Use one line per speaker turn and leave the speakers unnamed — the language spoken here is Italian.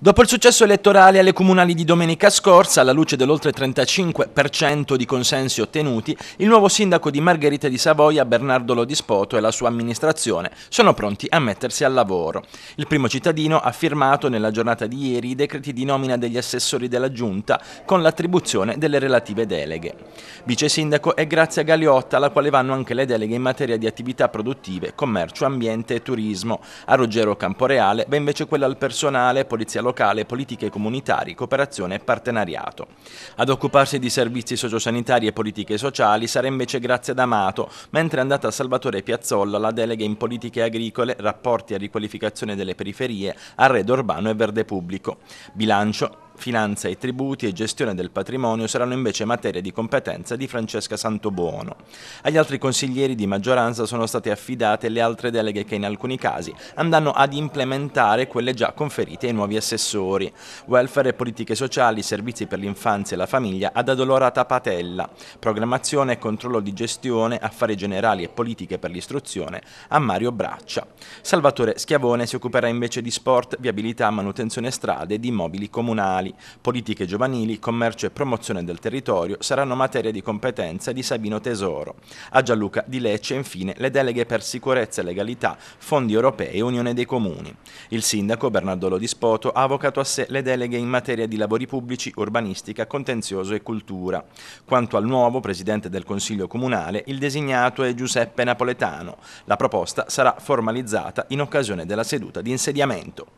Dopo il successo elettorale alle comunali di domenica scorsa, alla luce dell'oltre 35% di consensi ottenuti, il nuovo sindaco di Margherita di Savoia, Bernardo Lodispoto, e la sua amministrazione sono pronti a mettersi al lavoro. Il primo cittadino ha firmato nella giornata di ieri i decreti di nomina degli assessori della Giunta con l'attribuzione delle relative deleghe. Vice sindaco è Grazia Galiotta, alla quale vanno anche le deleghe in materia di attività produttive, commercio, ambiente e turismo. A Ruggero Camporeale va invece quella al personale, polizia locale, locale, politiche comunitarie, cooperazione e partenariato. Ad occuparsi di servizi sociosanitari e politiche sociali sarà invece Grazia D'Amato, mentre è andata a Salvatore Piazzolla la delega in politiche agricole, rapporti e riqualificazione delle periferie, arredo urbano e verde pubblico. Bilancio Finanza e tributi e gestione del patrimonio saranno invece materia di competenza di Francesca Santobuono. Agli altri consiglieri di maggioranza sono state affidate le altre deleghe che in alcuni casi andranno ad implementare quelle già conferite ai nuovi assessori. Welfare e politiche sociali, servizi per l'infanzia e la famiglia ad Adolorata Patella, programmazione e controllo di gestione, affari generali e politiche per l'istruzione a Mario Braccia. Salvatore Schiavone si occuperà invece di sport, viabilità, manutenzione strade e di immobili comunali comunali, politiche giovanili, commercio e promozione del territorio saranno materia di competenza di Sabino Tesoro. A Gianluca Di Lecce infine le deleghe per sicurezza e legalità, fondi europei e Unione dei Comuni. Il sindaco Bernardo Lodispoto ha avvocato a sé le deleghe in materia di lavori pubblici, urbanistica, contenzioso e cultura. Quanto al nuovo presidente del Consiglio Comunale, il designato è Giuseppe Napoletano. La proposta sarà formalizzata in occasione della seduta di insediamento.